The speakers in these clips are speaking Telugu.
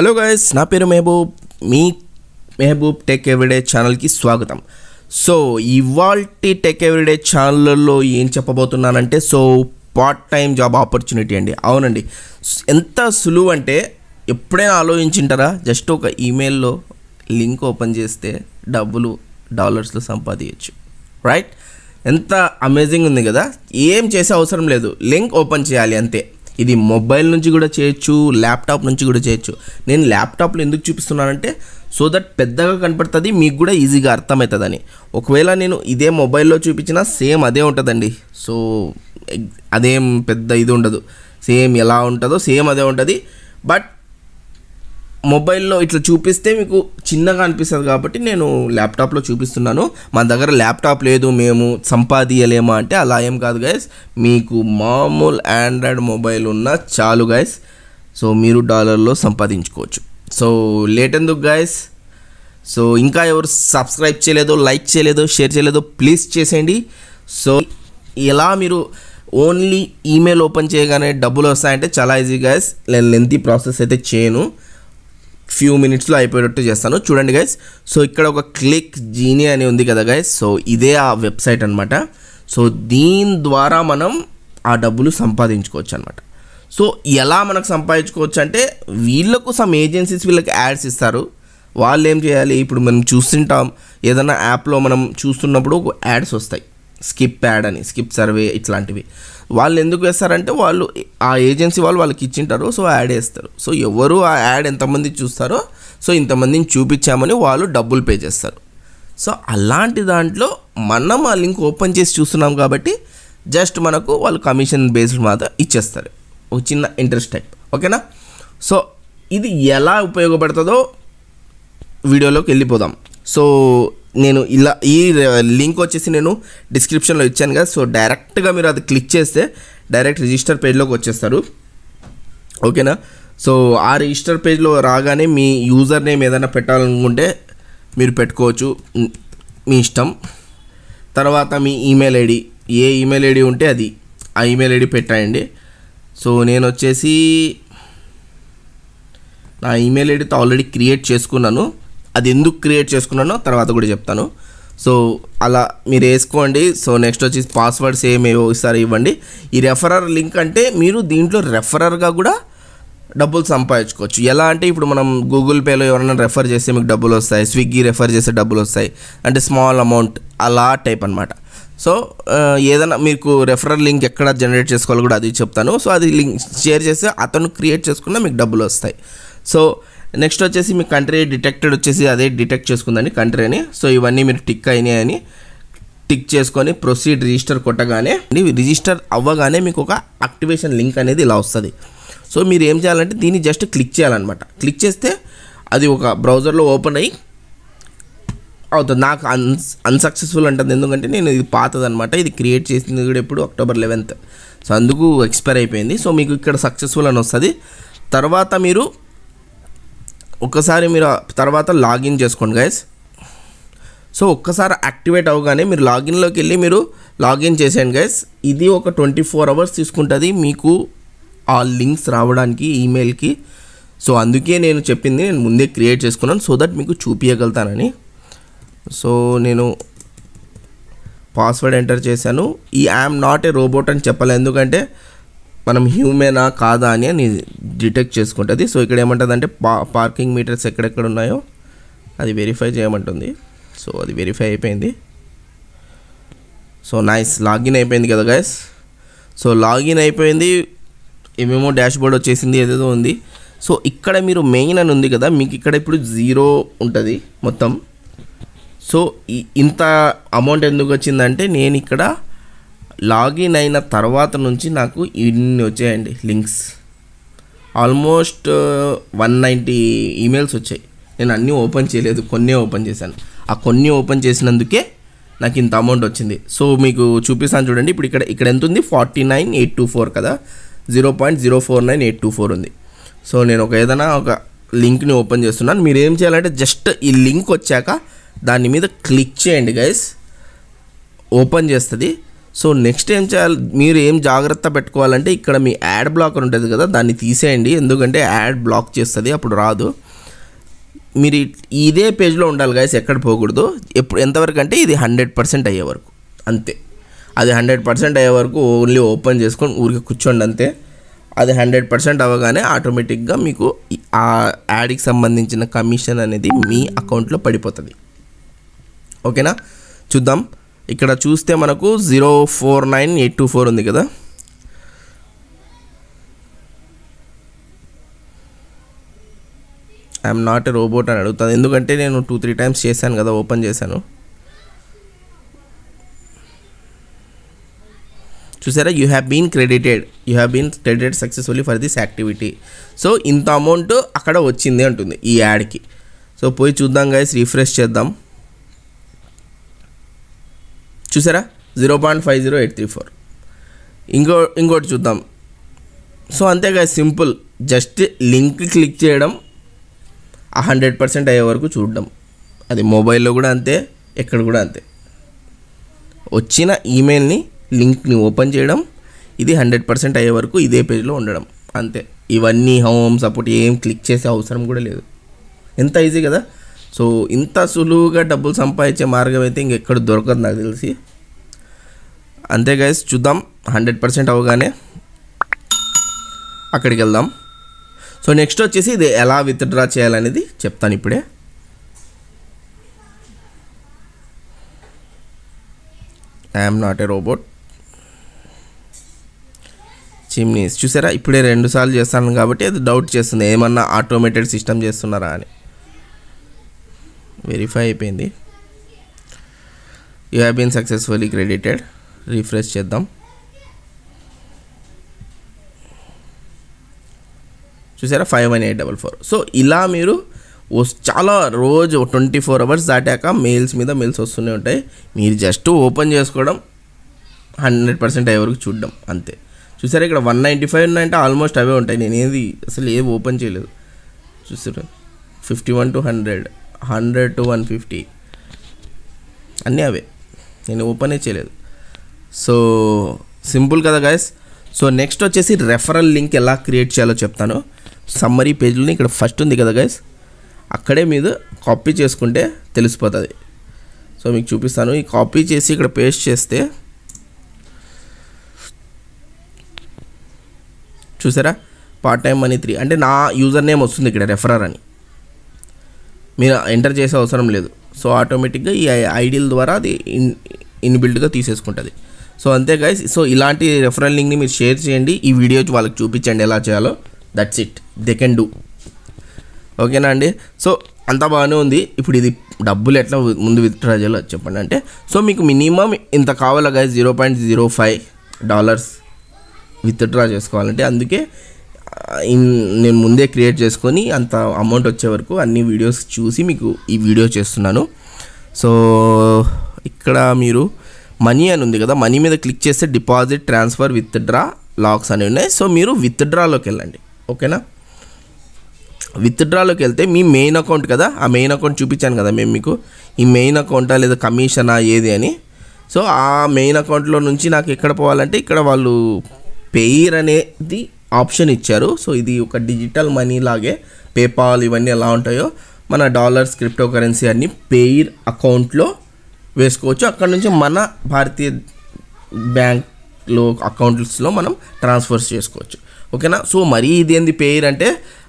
హలో గాయస్ నా పేరు మెహబూబ్ మీ మెహబూబ్ టెక్ ఎవరిడే ఛానల్కి స్వాగతం సో ఇవాల్టి టెక్ ఎవరిడే ఛానల్లో ఏం చెప్పబోతున్నానంటే so part time job opportunity అండి అవునండి ఎంత సులువు అంటే ఎప్పుడైనా ఆలోచించింటారా జస్ట్ ఒక ఈమెయిల్లో లింక్ ఓపెన్ చేస్తే డబ్బులు డాలర్స్లో సంపాదించచ్చు రైట్ ఎంత అమేజింగ్ ఉంది కదా ఏం చేసే అవసరం లేదు లింక్ ఓపెన్ చేయాలి అంతే ఇది మొబైల్ నుంచి కూడా చేయొచ్చు ల్యాప్టాప్ నుంచి కూడా చేయొచ్చు నేను ల్యాప్టాప్లో ఎందుకు చూపిస్తున్నానంటే సో దట్ పెద్దగా కనపడుతుంది మీకు కూడా ఈజీగా అర్థమవుతుందని ఒకవేళ నేను ఇదే మొబైల్లో చూపించినా సేమ్ అదే ఉంటుందండి సో అదేం పెద్ద ఇది ఉండదు సేమ్ ఎలా ఉంటుందో సేమ్ అదే ఉంటుంది బట్ మొబైల్లో ఇట్లా చూపిస్తే మీకు చిన్నగా అనిపిస్తుంది కాబట్టి నేను ల్యాప్టాప్లో చూపిస్తున్నాను మా దగ్గర ల్యాప్టాప్ లేదు మేము సంపాదించలేమా అంటే అలా ఏం కాదు గైస్ మీకు మామూలు ఆండ్రాయిడ్ మొబైల్ ఉన్న చాలు గైస్ సో మీరు డాలర్లో సంపాదించుకోవచ్చు సో లేట్ ఎందుకు గైస్ సో ఇంకా ఎవరు సబ్స్క్రైబ్ చేయలేదో లైక్ చేయలేదో షేర్ చేయలేదో ప్లీజ్ చేసేయండి సో ఎలా మీరు ఓన్లీ ఈమెయిల్ ఓపెన్ చేయగానే డబ్బులు వస్తాయంటే చాలా ఈజీ గైస్ నేను లెంతీ ప్రాసెస్ అయితే చేయను ఫ్యూ మినిట్స్లో అయిపోయేటట్టు చేస్తాను చూడండి గైస్ సో ఇక్కడ ఒక క్లిక్ జీనీ అని ఉంది కదా గైస్ సో ఇదే ఆ వెబ్సైట్ అనమాట సో దీని ద్వారా మనం ఆ డబ్బులు సంపాదించుకోవచ్చు అనమాట సో ఎలా మనకు సంపాదించుకోవచ్చు అంటే వీళ్ళకు సమ్ ఏజెన్సీస్ వీళ్ళకి యాడ్స్ ఇస్తారు వాళ్ళు ఏం చేయాలి ఇప్పుడు మనం చూస్తుంటాం ఏదైనా యాప్లో మనం చూస్తున్నప్పుడు యాడ్స్ వస్తాయి స్కిప్ యాడ్ అని స్కిప్ సర్వే ఇట్లాంటివి వాళ్ళు ఎందుకు వేస్తారంటే వాళ్ళు ఆ ఏజెన్సీ వాళ్ళు వాళ్ళకి ఇచ్చింటారు సో యాడ్ వేస్తారు సో ఎవరు ఆ యాడ్ ఎంతమంది చూస్తారో సో ఇంతమందిని చూపించామని వాళ్ళు డబ్బులు పే చేస్తారు సో అలాంటి దాంట్లో మనం ఆ లింక్ ఓపెన్ చేసి చూస్తున్నాం కాబట్టి జస్ట్ మనకు వాళ్ళు కమిషన్ బేస్డ్ మాత్రం ఇచ్చేస్తారు ఒక చిన్న ఇంట్రెస్ట్ టైప్ ఓకేనా సో ఇది ఎలా ఉపయోగపడుతుందో వీడియోలోకి వెళ్ళిపోదాం సో నేను ఇలా ఈ లింక్ వచ్చేసి నేను డిస్క్రిప్షన్లో ఇచ్చాను కదా సో డైరెక్ట్గా మీరు అది క్లిక్ చేస్తే డైరెక్ట్ రిజిస్టర్ పేజ్లోకి వచ్చేస్తారు ఓకేనా సో ఆ రిజిస్టర్ పేజ్లో రాగానే మీ యూజర్ నేమ్ ఏదైనా పెట్టాలనుకుంటే మీరు పెట్టుకోవచ్చు మీ ఇష్టం తర్వాత మీ ఈమెయిల్ ఐడి ఏ ఈమెయిల్ ఐడి ఉంటే అది ఆ ఈమెయిల్ ఐడి పెట్టాయండి సో నేను వచ్చేసి నా ఈమెయిల్ ఐడితో ఆల్రెడీ క్రియేట్ చేసుకున్నాను అది ఎందుకు క్రియేట్ చేసుకున్నానో తర్వాత కూడా చెప్తాను సో అలా మీరు వేసుకోండి సో నెక్స్ట్ వచ్చి పాస్వర్డ్స్ ఏమేవో ఇస్తారు ఇవ్వండి ఈ రెఫరర్ లింక్ అంటే మీరు దీంట్లో రెఫరర్గా కూడా డబ్బులు సంపాదించుకోవచ్చు ఎలా అంటే ఇప్పుడు మనం గూగుల్ పేలో ఎవరైనా రెఫర్ చేస్తే మీకు డబ్బులు వస్తాయి స్విగ్గీ రెఫర్ చేస్తే డబ్బులు వస్తాయి అంటే స్మాల్ అమౌంట్ అలా టైప్ అనమాట సో ఏదైనా మీకు రెఫరల్ లింక్ ఎక్కడ జనరేట్ చేసుకోవాలో కూడా అది చెప్తాను సో అది లింక్ షేర్ చేస్తే అతను క్రియేట్ చేసుకున్న మీకు డబ్బులు వస్తాయి సో నెక్స్ట్ వచ్చేసి మీ కంట్రీ డిటెక్టెడ్ వచ్చేసి అదే డిటెక్ట్ చేసుకుందని కంట్రీ అని సో ఇవన్నీ మీరు టిక్ అయినాయి అని టిక్ చేసుకొని ప్రొసీడ్ రిజిస్టర్ కొట్టగానే రిజిస్టర్ అవ్వగానే మీకు ఒక యాక్టివేషన్ లింక్ అనేది ఇలా వస్తుంది సో మీరు ఏం చేయాలంటే దీన్ని జస్ట్ క్లిక్ చేయాలన్నమాట క్లిక్ చేస్తే అది ఒక బ్రౌజర్లో ఓపెన్ అయ్యి అవుతుంది నాకు అన్ అన్సక్సెస్ఫుల్ అంటుంది ఎందుకంటే నేను ఇది పాతదనమాట ఇది క్రియేట్ చేసింది కూడా ఎప్పుడు అక్టోబర్ లెవెన్త్ సో అందుకు ఎక్స్పైర్ అయిపోయింది సో మీకు ఇక్కడ సక్సెస్ఫుల్ అని వస్తుంది తర్వాత మీరు ఒకసారి మీరు తర్వాత లాగిన్ చేసుకోండి గైస్ సో ఒక్కసారి యాక్టివేట్ అవగానే మీరు లాగిన్లోకి వెళ్ళి మీరు లాగిన్ చేసేయండి గైస్ ఇది ఒక ట్వంటీ ఫోర్ అవర్స్ తీసుకుంటుంది మీకు ఆ లింక్స్ రావడానికి ఈమెయిల్కి సో అందుకే నేను చెప్పింది నేను ముందే క్రియేట్ చేసుకున్నాను సో దట్ మీకు చూపించగలుగుతానని సో నేను పాస్వర్డ్ ఎంటర్ చేశాను ఈ ఐఎమ్ నాట్ ఏ రోబోట్ అని చెప్పాలి ఎందుకంటే మనం హ్యూమేనా కాదా అని అని డిటెక్ట్ చేసుకుంటుంది సో ఇక్కడ ఏమంటుంది అంటే పా పార్కింగ్ మీటర్స్ ఎక్కడెక్కడ ఉన్నాయో అది వెరిఫై చేయమంటుంది సో అది వెరిఫై అయిపోయింది సో నైస్ లాగిన్ అయిపోయింది కదా గైస్ సో లాగిన్ అయిపోయింది ఏమేమో డాష్బోర్డ్ వచ్చేసింది ఏదేదో ఉంది సో ఇక్కడ మీరు మెయిన్ అని ఉంది కదా మీకు ఇక్కడ ఇప్పుడు జీరో ఉంటుంది మొత్తం సో ఇంత అమౌంట్ ఎందుకు వచ్చిందంటే నేను ఇక్కడ లాగిన్ అయిన తర్వాత నుంచి నాకు ఇన్ని వచ్చాయండి links almost one ninety emails వచ్చాయి నేను అన్నీ ఓపెన్ చేయలేదు కొన్ని ఓపెన్ చేశాను ఆ కొన్ని ఓపెన్ చేసినందుకే నాకు ఇంత అమౌంట్ వచ్చింది సో మీకు చూపిస్తాను చూడండి ఇప్పుడు ఇక్కడ ఇక్కడ ఎంత ఉంది forty nine eight two four కదా zero point zero four nine eight two four ఉంది సో నేను ఒక ఏదైనా ఒక లింక్ని ఓపెన్ చేస్తున్నాను మీరు ఏం చేయాలంటే జస్ట్ ఈ లింక్ వచ్చాక దాని మీద క్లిక్ చేయండి గైస్ ఓపెన్ చేస్తుంది సో నెక్స్ట్ ఏం చేయాలి మీరు ఏం జాగ్రత్త పెట్టుకోవాలంటే ఇక్కడ మీ యాడ్ బ్లాకర్ ఉంటుంది కదా దాన్ని తీసేయండి ఎందుకంటే యాడ్ బ్లాక్ చేస్తుంది అప్పుడు రాదు మీరు ఇదే పేజ్లో ఉండాలి గాయస్ ఎక్కడ పోకూడదు ఎప్పుడు ఎంతవరకు అంటే ఇది హండ్రెడ్ పర్సెంట్ అయ్యే వరకు అంతే అది హండ్రెడ్ పర్సెంట్ అయ్యే వరకు ఓన్లీ ఓపెన్ చేసుకొని ఊరికి కూర్చోండి అంతే అది హండ్రెడ్ పర్సెంట్ అవ్వగానే ఆటోమేటిక్గా మీకు ఆ యాడ్కి సంబంధించిన కమిషన్ అనేది మీ అకౌంట్లో పడిపోతుంది ఓకేనా చూద్దాం ఇక్కడ చూస్తే మనకు zero four nine eight two four ఉంది కదా ఐఎమ్ నాట్ ఎ రోబోట్ అని అడుగుతుంది ఎందుకంటే నేను టూ త్రీ టైమ్స్ చేశాను కదా ఓపెన్ చేశాను చూసారా you have been credited you have been credited successfully for this activity so ఇంత అమౌంట్ అక్కడ వచ్చింది అంటుంది ఈ యాడ్కి సో పోయి చూద్దాం గైస్ రిఫ్రెష్ చేద్దాం చూసారా zero point five zero eight three four ఇంకో ఇంకోటి చూద్దాం సో అంతేగా సింపుల్ జస్ట్ లింక్ క్లిక్ చేయడం ఆ హండ్రెడ్ పర్సెంట్ అయ్యే వరకు చూడడం అది మొబైల్లో కూడా అంతే ఎక్కడ కూడా అంతే వచ్చిన ఈమెయిల్ని లింక్ని ఓపెన్ చేయడం ఇది హండ్రెడ్ పర్సెంట్ అయ్యే వరకు ఇదే పేజ్లో ఉండడం అంతే ఇవన్నీ హోమ్ సపోర్ట్ ఏం క్లిక్ చేసే అవసరం కూడా లేదు ఎంత ఈజీ కదా సో ఇంత సులువుగా డబ్బులు సంపాదించే మార్గం అయితే ఇంకెక్కడ దొరకదు నాకు తెలిసి అంతే గైస్ చూద్దాం హండ్రెడ్ పర్సెంట్ అవగానే అక్కడికి వెళ్దాం సో నెక్స్ట్ వచ్చేసి ఇది ఎలా విత్డ్రా చేయాలనేది చెప్తాను ఇప్పుడే I'm not a robot chimneys చూసారా ఇప్పుడే రెండుసార్లు చేస్తాను కాబట్టి అది డౌట్ చేస్తుంది ఏమన్నా ఆటోమేటెడ్ సిస్టమ్ చేస్తున్నారా అని వెరిఫై అయిపోయింది you have been successfully credited refresh చేద్దాం చూసారా five one eight double four so ఇలా మీరు చాలా రోజు ట్వంటీ ఫోర్ అవర్స్ దాటాక మెయిల్స్ మీద మెయిల్స్ వస్తూనే ఉంటాయి మీరు జస్ట్ ఓపెన్ చేసుకోవడం హండ్రెడ్ పర్సెంట్ అయ్యే వరకు చూడడం అంతే చూసారా ఇక్కడ వన్ నైంటీ ఫైవ్ ఉన్నాయంటే ఆల్మోస్ట్ అవే ఉంటాయి నేనేది అసలు ఏది ఓపెన్ చేయలేదు చూసారా fifty one to hundred hundred to one fifty అన్నీ అవే నేను ఓపెనే చేయలేదు సో సింపుల్ కదా గాయస్ సో నెక్స్ట్ వచ్చేసి రెఫరల్ లింక్ ఎలా క్రియేట్ చేయాలో చెప్తాను సమ్మరీ పేజీలోని ఇక్కడ ఫస్ట్ ఉంది కదా గైస్ అక్కడే మీరు కాపీ చేసుకుంటే తెలిసిపోతుంది సో మీకు చూపిస్తాను ఈ కాపీ చేసి ఇక్కడ పేస్ట్ చేస్తే చూసారా పార్ట్ టైం మనీ త్రీ అంటే నా యూజర్ నేమ్ వస్తుంది ఇక్కడ రెఫరర్ అని మీరు ఎంటర్ చేసే అవసరం లేదు సో ఆటోమేటిక్గా ఈ ఐడియల్ ద్వారా అది ఇన్ ఇన్బిల్డ్గా తీసేసుకుంటుంది సో అంతే గైస్ సో ఇలాంటి రెఫరల్ లింక్ని మీరు షేర్ చేయండి ఈ వీడియో వాళ్ళకి చూపించండి ఎలా చేయాలో that's it they can do ఓకేనా అండి సో అంత బాగానే ఉంది ఇప్పుడు ఇది డబ్బులు ఎట్లా ముందు విత్డ్రా చేయాలో చెప్పండి అంటే సో మీకు మినిమం ఇంత కావాలా guys zero point zero five dollars withdraw చేసుకోవాలంటే అందుకే నేను ముందే క్రియేట్ చేసుకొని అంత అమౌంట్ వచ్చే వరకు అన్ని వీడియోస్ చూసి మీకు ఈ వీడియో చేస్తున్నాను సో ఇక్కడ మీరు మనీ అని ఉంది కదా మనీ మీద క్లిక్ చేస్తే deposit transfer withdraw locks అని ఉన్నాయి సో మీరు విత్ డ్రాలోకి వెళ్ళండి ఓకేనా విత్ డ్రాలోకి వెళ్తే మీ మెయిన్ అకౌంట్ కదా ఆ మెయిన్ అకౌంట్ చూపించాను కదా మేము మీకు ఈ మెయిన్ అకౌంటా లేదా కమిషనా ఏది అని సో ఆ మెయిన్ అకౌంట్లో నుంచి నాకు ఎక్కడ పోవాలంటే ఇక్కడ వాళ్ళు పేర్ అనేది ఆప్షన్ ఇచ్చారు సో ఇది ఒక డిజిటల్ మనీ లాగే పేపాల్ ఇవన్నీ ఎలా ఉంటాయో మన డాలర్స్ క్రిప్టో కరెన్సీ అన్ని పేయిర్ అకౌంట్లో వేసుకోవచ్చు అక్కడ నుంచి మన భారతీయ బ్యాంక్లో అకౌంట్స్లో మనం ట్రాన్స్ఫర్స్ చేసుకోవచ్చు ఓకేనా సో మరీ ఏంది పేయిర్ అంటే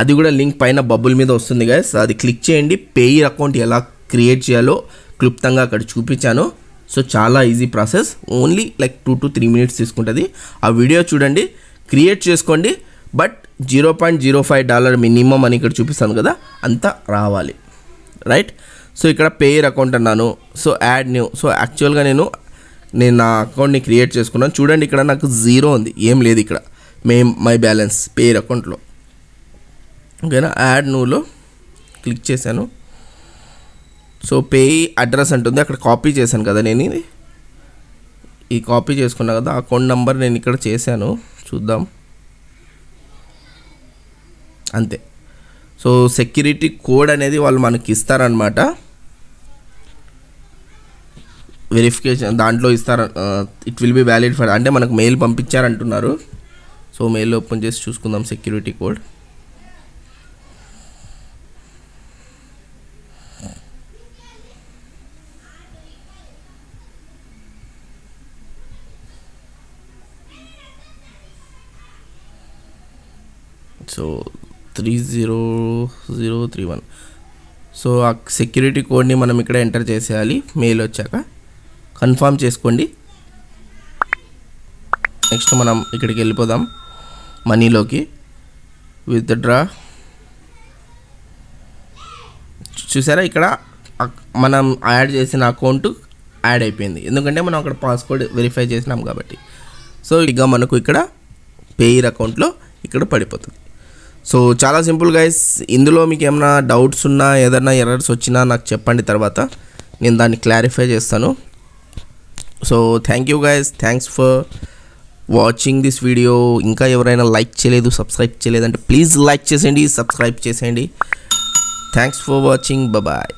అది కూడా లింక్ పైన బబుల్ మీద వస్తుంది గైస్ అది క్లిక్ చేయండి పేయిర్ అకౌంట్ ఎలా క్రియేట్ చేయాలో క్లుప్తంగా అక్కడ చూపించాను సో చాలా easy process only like two to three minutes తీసుకుంటుంది ఆ వీడియో చూడండి క్రియేట్ చేసుకోండి but zero point zero five dollar minimum అని ఇక్కడ చూపిస్తాను కదా అంత రావాలి రైట్ సో ఇక్కడ పేయర్ అకౌంట్ అన్నాను సో యాడ్ న్యూ సో యాక్చువల్గా నేను నేను నా అకౌంట్ని క్రియేట్ చేసుకున్నాను చూడండి ఇక్కడ నాకు జీరో ఉంది ఏం లేదు ఇక్కడ మేమ్ మై బ్యాలెన్స్ పేయర్ అకౌంట్లో ఓకేనా యాడ్ న్యూలో క్లిక్ చేశాను సో పే అడ్రస్ అంటుంది అక్కడ కాపీ చేశాను కదా నేను ఇది ఈ కాపీ చేసుకున్నా కదా అకౌంట్ నెంబర్ నేను ఇక్కడ చేశాను చూద్దాం అంతే సో సెక్యూరిటీ కోడ్ అనేది వాళ్ళు మనకి ఇస్తారనమాట వెరిఫికేషన్ దాంట్లో ఇస్తారు it will be valid for అంటే మనకు మెయిల్ పంపించారంటున్నారు సో మెయిల్ ఓపెన్ చేసి చూసుకుందాం security code so three zero zero three one so ఆ సెక్యూరిటీ కోడ్ని మనం ఇక్కడ ఎంటర్ చేసేయాలి మెయిల్ వచ్చాక కన్ఫామ్ చేసుకోండి నెక్స్ట్ మనం ఇక్కడికి వెళ్ళిపోదాం మనీలోకి విత్ డ్రా చూసారా ఇక్కడ మనం యాడ్ చేసిన అకౌంట్ యాడ్ అయిపోయింది ఎందుకంటే మనం అక్కడ పాస్వర్డ్ వెరిఫై చేసినాం కాబట్టి సో ఇక మనకు ఇక్కడ పేయిర్ అకౌంట్లో ఇక్కడ పడిపోతుంది సో చాలా సింపుల్ గైస్ ఇందులో మీకు ఏమైనా డౌట్స్ ఉన్నా ఏదైనా ఎర్రర్స్ వచ్చినా నాకు చెప్పండి తర్వాత నేను దాన్ని క్లారిఫై చేస్తాను so thank you guys thanks for watching this video ఇంకా ఎవరైనా లైక్ చేయలేదు సబ్స్క్రైబ్ చేయలేదంటే ప్లీజ్ లైక్ చేసేయండి సబ్స్క్రైబ్ చేసేయండి థ్యాంక్స్ ఫర్ వాచింగ్ బాయ్